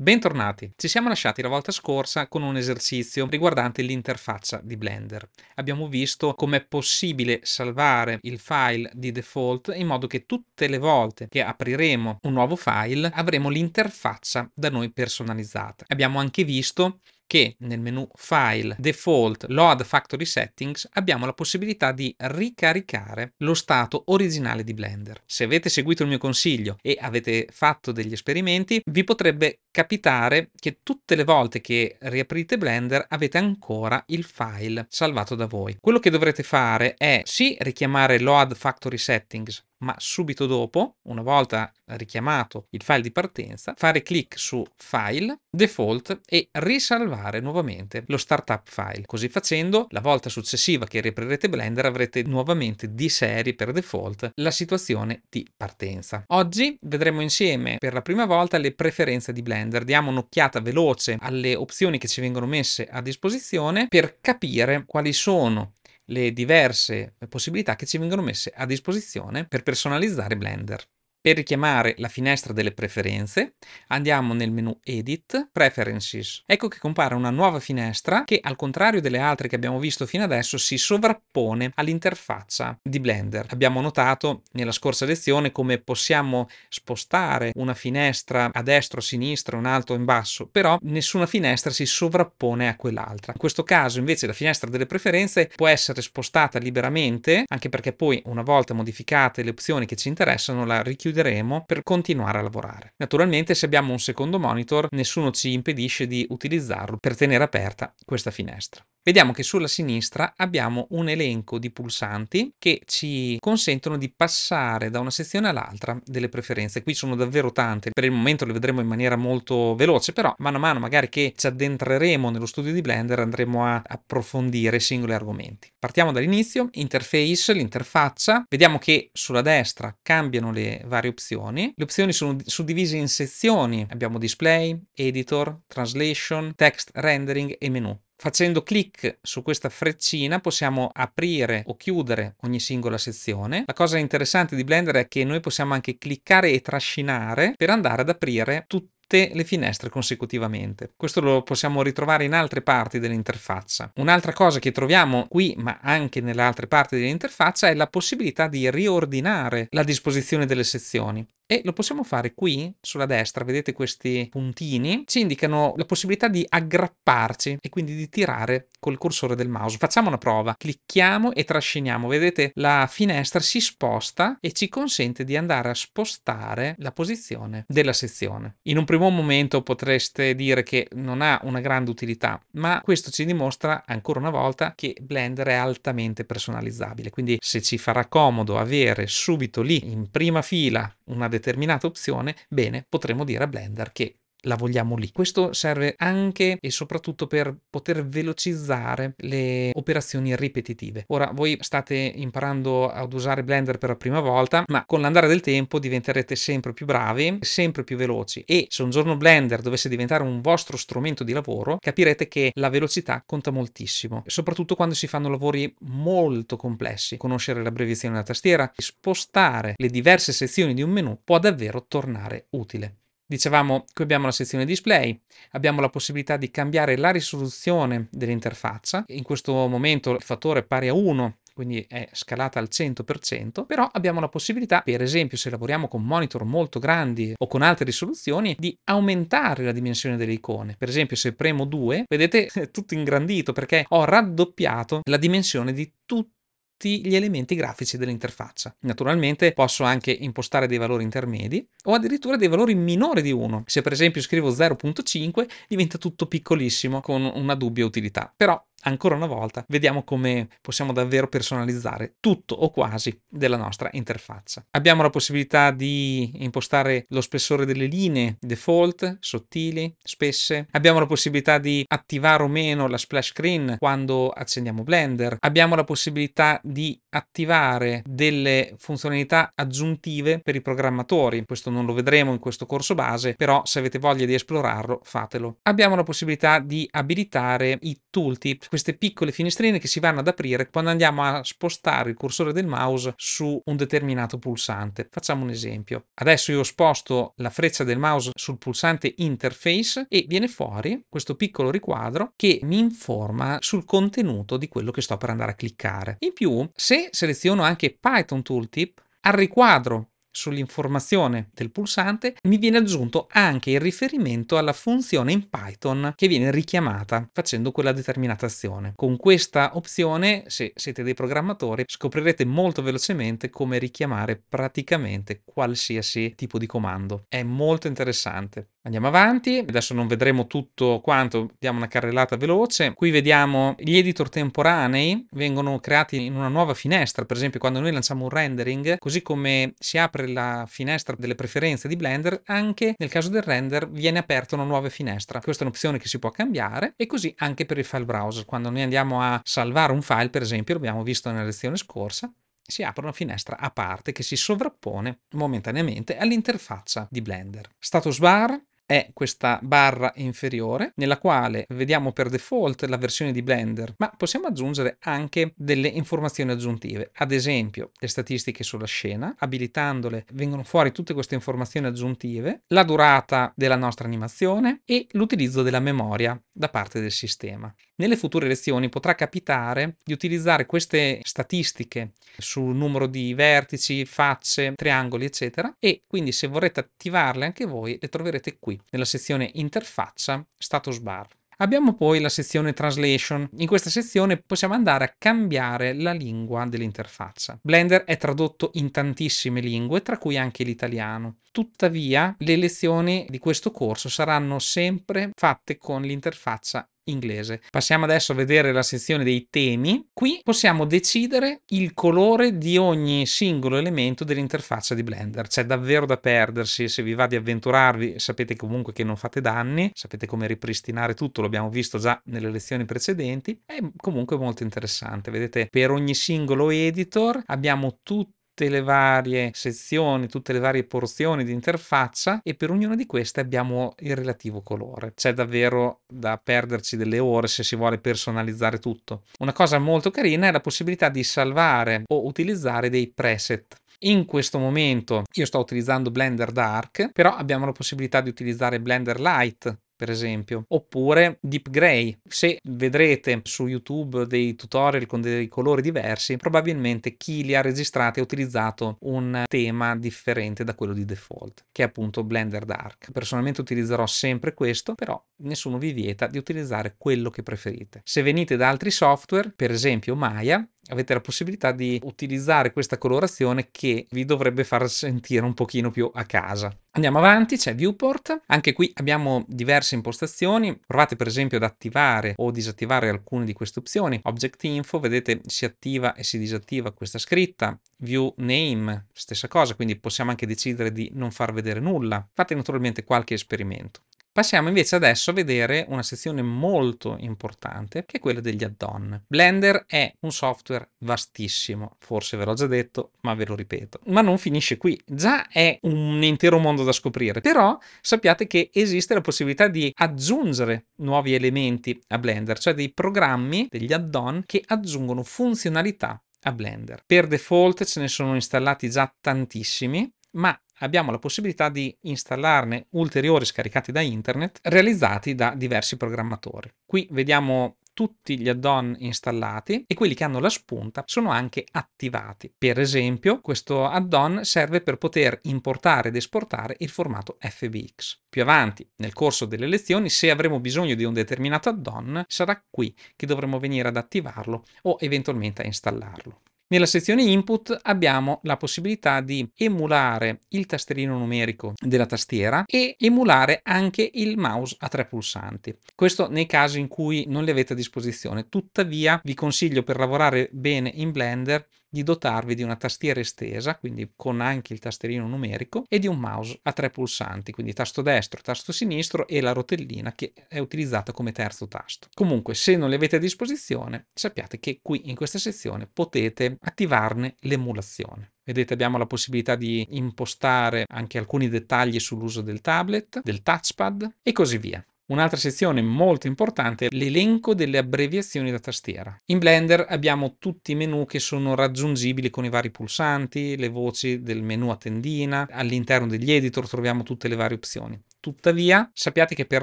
Bentornati! Ci siamo lasciati la volta scorsa con un esercizio riguardante l'interfaccia di Blender. Abbiamo visto com'è possibile salvare il file di default in modo che tutte le volte che apriremo un nuovo file avremo l'interfaccia da noi personalizzata. Abbiamo anche visto che nel menu File, Default, Load Factory Settings abbiamo la possibilità di ricaricare lo stato originale di Blender. Se avete seguito il mio consiglio e avete fatto degli esperimenti, vi potrebbe capitare che tutte le volte che riaprite Blender avete ancora il file salvato da voi. Quello che dovrete fare è sì richiamare Load Factory Settings ma subito dopo, una volta richiamato il file di partenza, fare clic su File, Default e risalvare nuovamente lo startup file. Così facendo, la volta successiva che riaprirete Blender avrete nuovamente di serie per default la situazione di partenza. Oggi vedremo insieme per la prima volta le preferenze di Blender. Diamo un'occhiata veloce alle opzioni che ci vengono messe a disposizione per capire quali sono le diverse eh, possibilità che ci vengono messe a disposizione per personalizzare Blender. Per richiamare la finestra delle preferenze andiamo nel menu Edit, Preferences. Ecco che compare una nuova finestra che al contrario delle altre che abbiamo visto fino adesso si sovrappone all'interfaccia di Blender. Abbiamo notato nella scorsa lezione come possiamo spostare una finestra a destra o a sinistra, un alto o in basso, però nessuna finestra si sovrappone a quell'altra. In questo caso invece la finestra delle preferenze può essere spostata liberamente, anche perché poi una volta modificate le opzioni che ci interessano la richiudiamo condivideremo per continuare a lavorare. Naturalmente se abbiamo un secondo monitor nessuno ci impedisce di utilizzarlo per tenere aperta questa finestra. Vediamo che sulla sinistra abbiamo un elenco di pulsanti che ci consentono di passare da una sezione all'altra delle preferenze. Qui sono davvero tante, per il momento le vedremo in maniera molto veloce, però mano a mano magari che ci addentreremo nello studio di Blender andremo a approfondire singoli argomenti. Partiamo dall'inizio, interface, l'interfaccia, vediamo che sulla destra cambiano le varie varie opzioni. Le opzioni sono suddivise in sezioni. Abbiamo display, editor, translation, text rendering e menu. Facendo clic su questa freccina possiamo aprire o chiudere ogni singola sezione. La cosa interessante di Blender è che noi possiamo anche cliccare e trascinare per andare ad aprire tutte tutte le finestre consecutivamente. Questo lo possiamo ritrovare in altre parti dell'interfaccia. Un'altra cosa che troviamo qui, ma anche nelle altre parti dell'interfaccia, è la possibilità di riordinare la disposizione delle sezioni. E lo possiamo fare qui, sulla destra, vedete questi puntini, ci indicano la possibilità di aggrapparci e quindi di tirare col cursore del mouse. Facciamo una prova, clicchiamo e trasciniamo, vedete la finestra si sposta e ci consente di andare a spostare la posizione della sezione. In un primo primo momento potreste dire che non ha una grande utilità, ma questo ci dimostra ancora una volta che Blender è altamente personalizzabile, quindi se ci farà comodo avere subito lì in prima fila una determinata opzione, bene, potremo dire a Blender che la vogliamo lì. Questo serve anche e soprattutto per poter velocizzare le operazioni ripetitive. Ora voi state imparando ad usare Blender per la prima volta, ma con l'andare del tempo diventerete sempre più bravi, sempre più veloci e se un giorno Blender dovesse diventare un vostro strumento di lavoro, capirete che la velocità conta moltissimo, soprattutto quando si fanno lavori molto complessi. Conoscere l'abbreviazione della tastiera, spostare le diverse sezioni di un menu può davvero tornare utile. Dicevamo, qui abbiamo la sezione display, abbiamo la possibilità di cambiare la risoluzione dell'interfaccia, in questo momento il fattore è pari a 1, quindi è scalata al 100%, però abbiamo la possibilità, per esempio se lavoriamo con monitor molto grandi o con altre risoluzioni, di aumentare la dimensione delle icone. Per esempio se premo 2, vedete è tutto ingrandito perché ho raddoppiato la dimensione di tutto tutti gli elementi grafici dell'interfaccia. Naturalmente posso anche impostare dei valori intermedi o addirittura dei valori minori di 1. Se per esempio scrivo 0.5 diventa tutto piccolissimo con una dubbia utilità. Però Ancora una volta vediamo come possiamo davvero personalizzare tutto o quasi della nostra interfaccia. Abbiamo la possibilità di impostare lo spessore delle linee default, sottili, spesse. Abbiamo la possibilità di attivare o meno la splash screen quando accendiamo Blender. Abbiamo la possibilità di attivare delle funzionalità aggiuntive per i programmatori. Questo non lo vedremo in questo corso base, però se avete voglia di esplorarlo fatelo. Abbiamo la possibilità di abilitare i tooltip queste piccole finestrine che si vanno ad aprire quando andiamo a spostare il cursore del mouse su un determinato pulsante. Facciamo un esempio. Adesso io sposto la freccia del mouse sul pulsante interface e viene fuori questo piccolo riquadro che mi informa sul contenuto di quello che sto per andare a cliccare. In più, se seleziono anche Python Tooltip, al riquadro sull'informazione del pulsante, mi viene aggiunto anche il riferimento alla funzione in Python che viene richiamata facendo quella determinata azione. Con questa opzione, se siete dei programmatori, scoprirete molto velocemente come richiamare praticamente qualsiasi tipo di comando. È molto interessante. Andiamo avanti, adesso non vedremo tutto quanto, diamo una carrellata veloce. Qui vediamo gli editor temporanei, vengono creati in una nuova finestra, per esempio quando noi lanciamo un rendering, così come si apre la finestra delle preferenze di Blender, anche nel caso del render viene aperta una nuova finestra. Questa è un'opzione che si può cambiare e così anche per il file browser. Quando noi andiamo a salvare un file, per esempio, l'abbiamo visto nella lezione scorsa, si apre una finestra a parte che si sovrappone momentaneamente all'interfaccia di Blender. Status bar, è questa barra inferiore nella quale vediamo per default la versione di Blender, ma possiamo aggiungere anche delle informazioni aggiuntive, ad esempio le statistiche sulla scena, abilitandole vengono fuori tutte queste informazioni aggiuntive, la durata della nostra animazione e l'utilizzo della memoria da parte del sistema. Nelle future lezioni potrà capitare di utilizzare queste statistiche sul numero di vertici, facce, triangoli, eccetera. E quindi se vorrete attivarle anche voi, le troverete qui nella sezione interfaccia status bar. Abbiamo poi la sezione translation. In questa sezione possiamo andare a cambiare la lingua dell'interfaccia. Blender è tradotto in tantissime lingue, tra cui anche l'italiano. Tuttavia, le lezioni di questo corso saranno sempre fatte con l'interfaccia inglese. Passiamo adesso a vedere la sezione dei temi. Qui possiamo decidere il colore di ogni singolo elemento dell'interfaccia di Blender. C'è davvero da perdersi, se vi va di avventurarvi sapete comunque che non fate danni, sapete come ripristinare tutto, l'abbiamo visto già nelle lezioni precedenti, è comunque molto interessante. Vedete, per ogni singolo editor abbiamo tutto tutte le varie sezioni, tutte le varie porzioni di interfaccia e per ognuna di queste abbiamo il relativo colore. C'è davvero da perderci delle ore se si vuole personalizzare tutto. Una cosa molto carina è la possibilità di salvare o utilizzare dei preset. In questo momento io sto utilizzando Blender Dark, però abbiamo la possibilità di utilizzare Blender Light per esempio, oppure Deep Gray. Se vedrete su YouTube dei tutorial con dei colori diversi, probabilmente chi li ha registrati ha utilizzato un tema differente da quello di default, che è appunto Blender Dark. Personalmente utilizzerò sempre questo, però nessuno vi vieta di utilizzare quello che preferite. Se venite da altri software, per esempio Maya, avete la possibilità di utilizzare questa colorazione che vi dovrebbe far sentire un pochino più a casa. Andiamo avanti, c'è Viewport, anche qui abbiamo diverse impostazioni, provate per esempio ad attivare o disattivare alcune di queste opzioni, Object Info, vedete si attiva e si disattiva questa scritta, View Name, stessa cosa, quindi possiamo anche decidere di non far vedere nulla, fate naturalmente qualche esperimento. Passiamo invece adesso a vedere una sezione molto importante che è quella degli add-on. Blender è un software vastissimo, forse ve l'ho già detto ma ve lo ripeto, ma non finisce qui, già è un intero mondo da scoprire, però sappiate che esiste la possibilità di aggiungere nuovi elementi a Blender, cioè dei programmi, degli add-on che aggiungono funzionalità a Blender. Per default ce ne sono installati già tantissimi, ma abbiamo la possibilità di installarne ulteriori scaricati da internet realizzati da diversi programmatori. Qui vediamo tutti gli add-on installati e quelli che hanno la spunta sono anche attivati. Per esempio, questo add-on serve per poter importare ed esportare il formato FBX. Più avanti, nel corso delle lezioni, se avremo bisogno di un determinato add-on, sarà qui che dovremo venire ad attivarlo o eventualmente a installarlo. Nella sezione input abbiamo la possibilità di emulare il tastierino numerico della tastiera e emulare anche il mouse a tre pulsanti. Questo nei casi in cui non li avete a disposizione. Tuttavia vi consiglio per lavorare bene in Blender di dotarvi di una tastiera estesa, quindi con anche il tastierino numerico, e di un mouse a tre pulsanti, quindi tasto destro, tasto sinistro e la rotellina che è utilizzata come terzo tasto. Comunque, se non li avete a disposizione, sappiate che qui in questa sezione potete attivarne l'emulazione. Vedete abbiamo la possibilità di impostare anche alcuni dettagli sull'uso del tablet, del touchpad e così via. Un'altra sezione molto importante è l'elenco delle abbreviazioni da tastiera. In Blender abbiamo tutti i menu che sono raggiungibili con i vari pulsanti, le voci del menu a tendina, all'interno degli editor troviamo tutte le varie opzioni. Tuttavia, sappiate che per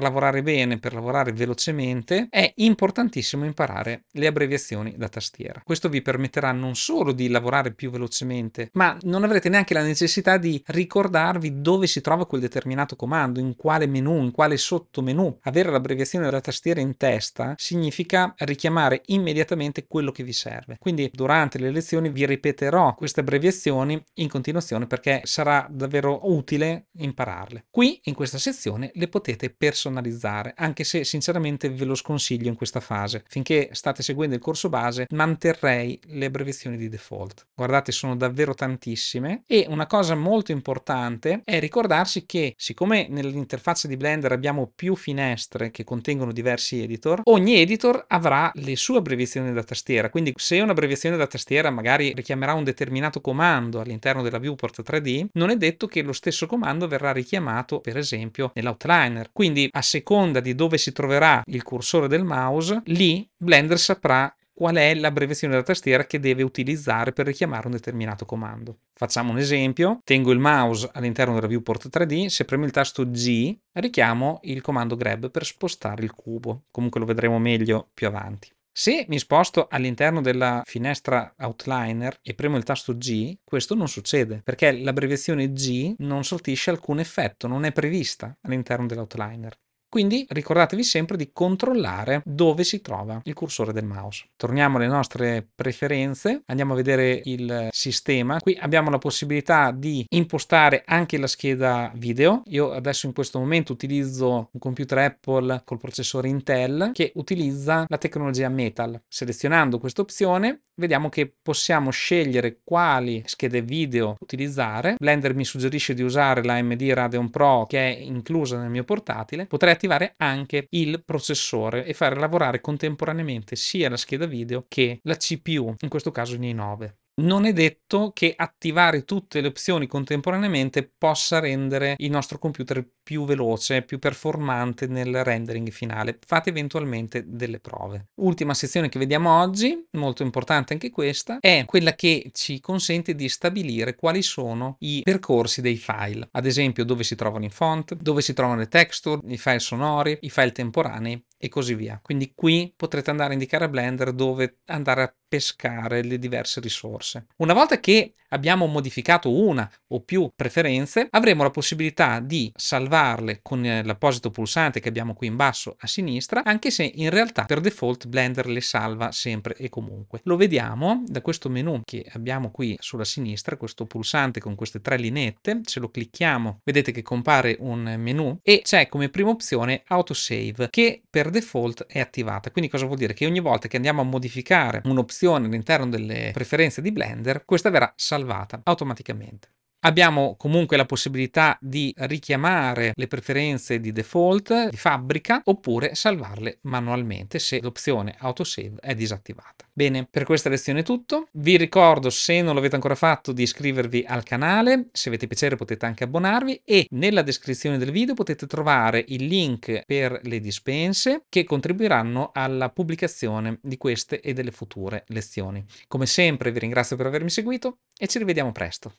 lavorare bene, per lavorare velocemente, è importantissimo imparare le abbreviazioni da tastiera. Questo vi permetterà non solo di lavorare più velocemente, ma non avrete neanche la necessità di ricordarvi dove si trova quel determinato comando, in quale menu, in quale sottomenu. Avere l'abbreviazione da tastiera in testa significa richiamare immediatamente quello che vi serve. Quindi durante le lezioni vi ripeterò queste abbreviazioni in continuazione perché sarà davvero utile impararle. Qui in questa sezione le potete personalizzare, anche se sinceramente ve lo sconsiglio in questa fase. Finché state seguendo il corso base manterrei le abbreviazioni di default. Guardate, sono davvero tantissime e una cosa molto importante è ricordarsi che siccome nell'interfaccia di Blender abbiamo più finestre che contengono diversi editor, ogni editor avrà le sue abbreviazioni da tastiera, quindi se un'abbreviazione da tastiera magari richiamerà un determinato comando all'interno della viewport 3D, non è detto che lo stesso comando verrà richiamato per esempio esempio nell'outliner. Quindi a seconda di dove si troverà il cursore del mouse, lì Blender saprà qual è l'abbreviazione della tastiera che deve utilizzare per richiamare un determinato comando. Facciamo un esempio, tengo il mouse all'interno della viewport 3D, se premo il tasto G richiamo il comando grab per spostare il cubo, comunque lo vedremo meglio più avanti. Se mi sposto all'interno della finestra outliner e premo il tasto G, questo non succede perché l'abbreviazione G non sortisce alcun effetto, non è prevista all'interno dell'outliner. Quindi ricordatevi sempre di controllare dove si trova il cursore del mouse. Torniamo alle nostre preferenze, andiamo a vedere il sistema. Qui abbiamo la possibilità di impostare anche la scheda video. Io adesso in questo momento utilizzo un computer Apple col processore Intel che utilizza la tecnologia Metal. Selezionando questa opzione vediamo che possiamo scegliere quali schede video utilizzare. Blender mi suggerisce di usare la AMD Radeon Pro che è inclusa nel mio portatile. Potrei attivare attivare anche il processore e fare lavorare contemporaneamente sia la scheda video che la CPU, in questo caso i 9 non è detto che attivare tutte le opzioni contemporaneamente possa rendere il nostro computer più veloce, più performante nel rendering finale. Fate eventualmente delle prove. Ultima sezione che vediamo oggi, molto importante anche questa, è quella che ci consente di stabilire quali sono i percorsi dei file, ad esempio dove si trovano i font, dove si trovano le texture, i file sonori, i file temporanei e così via. Quindi qui potrete andare a indicare a Blender dove andare a pescare le diverse risorse. Una volta che abbiamo modificato una o più preferenze, avremo la possibilità di salvarle con eh, l'apposito pulsante che abbiamo qui in basso a sinistra, anche se in realtà per default Blender le salva sempre e comunque. Lo vediamo da questo menu che abbiamo qui sulla sinistra, questo pulsante con queste tre lineette, se lo clicchiamo vedete che compare un menu e c'è come prima opzione autosave che per per default è attivata. Quindi cosa vuol dire? Che ogni volta che andiamo a modificare un'opzione all'interno delle preferenze di Blender, questa verrà salvata automaticamente. Abbiamo comunque la possibilità di richiamare le preferenze di default di fabbrica oppure salvarle manualmente se l'opzione autosave è disattivata. Bene, per questa lezione è tutto. Vi ricordo, se non l'avete ancora fatto, di iscrivervi al canale. Se avete piacere potete anche abbonarvi e nella descrizione del video potete trovare il link per le dispense che contribuiranno alla pubblicazione di queste e delle future lezioni. Come sempre vi ringrazio per avermi seguito e ci rivediamo presto.